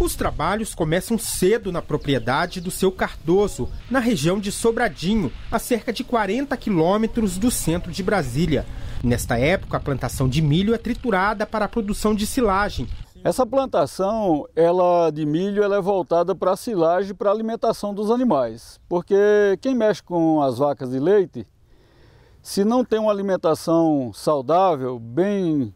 Os trabalhos começam cedo na propriedade do seu Cardoso, na região de Sobradinho, a cerca de 40 quilômetros do centro de Brasília. Nesta época, a plantação de milho é triturada para a produção de silagem. Essa plantação ela, de milho ela é voltada para a silagem e para a alimentação dos animais, porque quem mexe com as vacas de leite, se não tem uma alimentação saudável, bem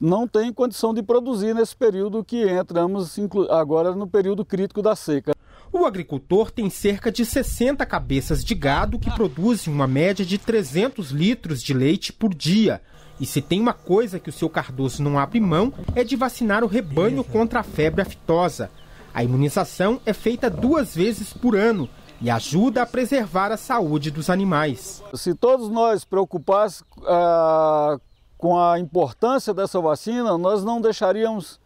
não tem condição de produzir nesse período que entramos agora no período crítico da seca. O agricultor tem cerca de 60 cabeças de gado que produzem uma média de 300 litros de leite por dia. E se tem uma coisa que o seu Cardoso não abre mão é de vacinar o rebanho contra a febre aftosa. A imunização é feita duas vezes por ano e ajuda a preservar a saúde dos animais. Se todos nós preocupássemos ah, com a importância dessa vacina, nós não deixaríamos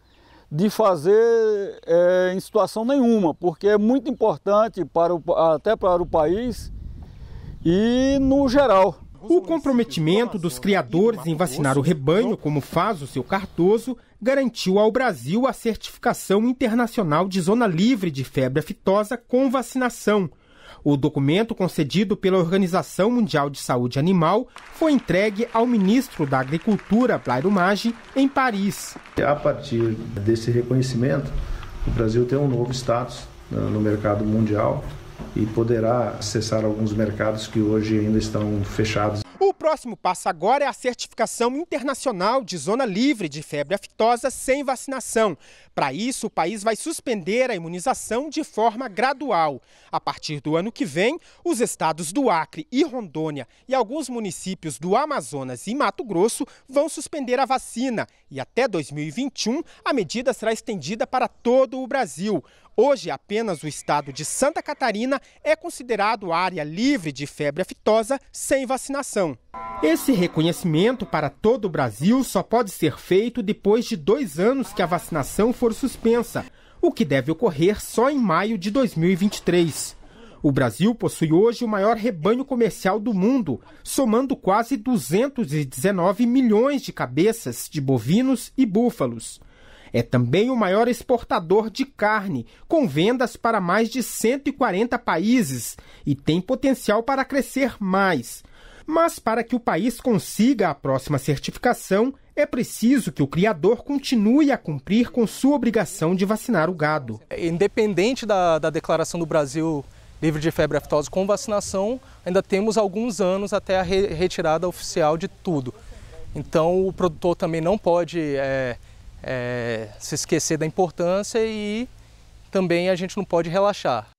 de fazer é, em situação nenhuma, porque é muito importante para o, até para o país e no geral. O comprometimento dos criadores em vacinar o rebanho, como faz o seu Cardoso, garantiu ao Brasil a certificação internacional de zona livre de febre aftosa com vacinação o documento concedido pela Organização Mundial de Saúde Animal foi entregue ao ministro da Agricultura, Blairo Maggi, em Paris. A partir desse reconhecimento, o Brasil tem um novo status né, no mercado mundial e poderá acessar alguns mercados que hoje ainda estão fechados próximo passo agora é a certificação internacional de zona livre de febre aftosa sem vacinação. Para isso, o país vai suspender a imunização de forma gradual. A partir do ano que vem, os estados do Acre e Rondônia e alguns municípios do Amazonas e Mato Grosso vão suspender a vacina. E até 2021, a medida será estendida para todo o Brasil. Hoje, apenas o estado de Santa Catarina é considerado área livre de febre aftosa sem vacinação. Esse reconhecimento para todo o Brasil só pode ser feito depois de dois anos que a vacinação for suspensa, o que deve ocorrer só em maio de 2023. O Brasil possui hoje o maior rebanho comercial do mundo, somando quase 219 milhões de cabeças de bovinos e búfalos. É também o maior exportador de carne, com vendas para mais de 140 países e tem potencial para crescer mais. Mas para que o país consiga a próxima certificação, é preciso que o criador continue a cumprir com sua obrigação de vacinar o gado. Independente da, da declaração do Brasil livre de febre aftosa com vacinação, ainda temos alguns anos até a re retirada oficial de tudo. Então o produtor também não pode é, é, se esquecer da importância e também a gente não pode relaxar.